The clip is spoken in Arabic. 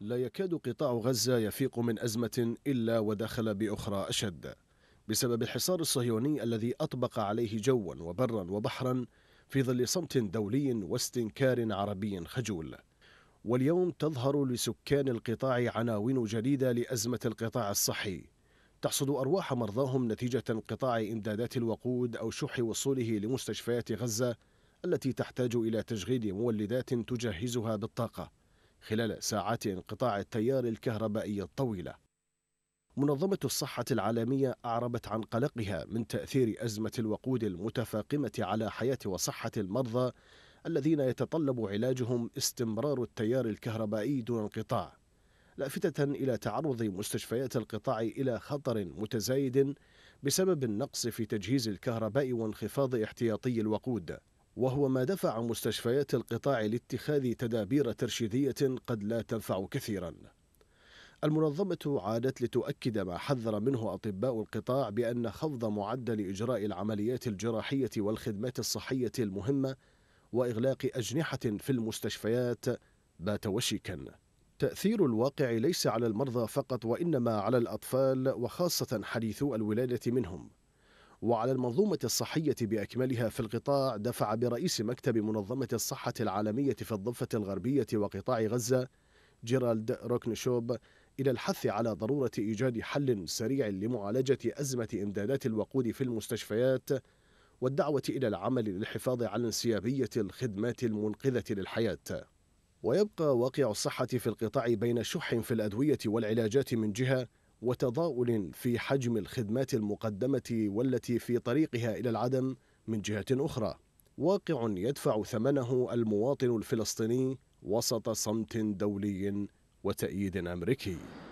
لا يكاد قطاع غزة يفيق من أزمة إلا ودخل بأخرى أشد بسبب الحصار الصهيوني الذي أطبق عليه جوا وبرا وبحرا في ظل صمت دولي واستنكار عربي خجول واليوم تظهر لسكان القطاع عناوين جديدة لأزمة القطاع الصحي تحصد أرواح مرضاهم نتيجة انقطاع إمدادات الوقود أو شح وصوله لمستشفيات غزة التي تحتاج إلى تشغيل مولدات تجهزها بالطاقة خلال ساعات انقطاع التيار الكهربائي الطويلة. منظمة الصحة العالمية أعربت عن قلقها من تأثير أزمة الوقود المتفاقمة على حياة وصحة المرضى الذين يتطلب علاجهم استمرار التيار الكهربائي دون انقطاع. لافتة إلى تعرض مستشفيات القطاع إلى خطر متزايد بسبب النقص في تجهيز الكهرباء وانخفاض احتياطي الوقود. وهو ما دفع مستشفيات القطاع لاتخاذ تدابير ترشيدية قد لا تنفع كثيرا. المنظمة عادت لتؤكد ما حذر منه أطباء القطاع بأن خفض معدل إجراء العمليات الجراحية والخدمات الصحية المهمة وإغلاق أجنحة في المستشفيات بات وشيكا. تأثير الواقع ليس على المرضى فقط وإنما على الأطفال وخاصة حديثو الولادة منهم. وعلى المنظومة الصحية بأكملها في القطاع دفع برئيس مكتب منظمة الصحة العالمية في الضفة الغربية وقطاع غزة جيرالد روكنشوب إلى الحث على ضرورة إيجاد حل سريع لمعالجة أزمة إمدادات الوقود في المستشفيات والدعوة إلى العمل للحفاظ على انسيابية الخدمات المنقذة للحياة ويبقى واقع الصحة في القطاع بين شح في الأدوية والعلاجات من جهة وتضاؤل في حجم الخدمات المقدمه والتي في طريقها الى العدم من جهه اخرى واقع يدفع ثمنه المواطن الفلسطيني وسط صمت دولي وتأييد أمريكي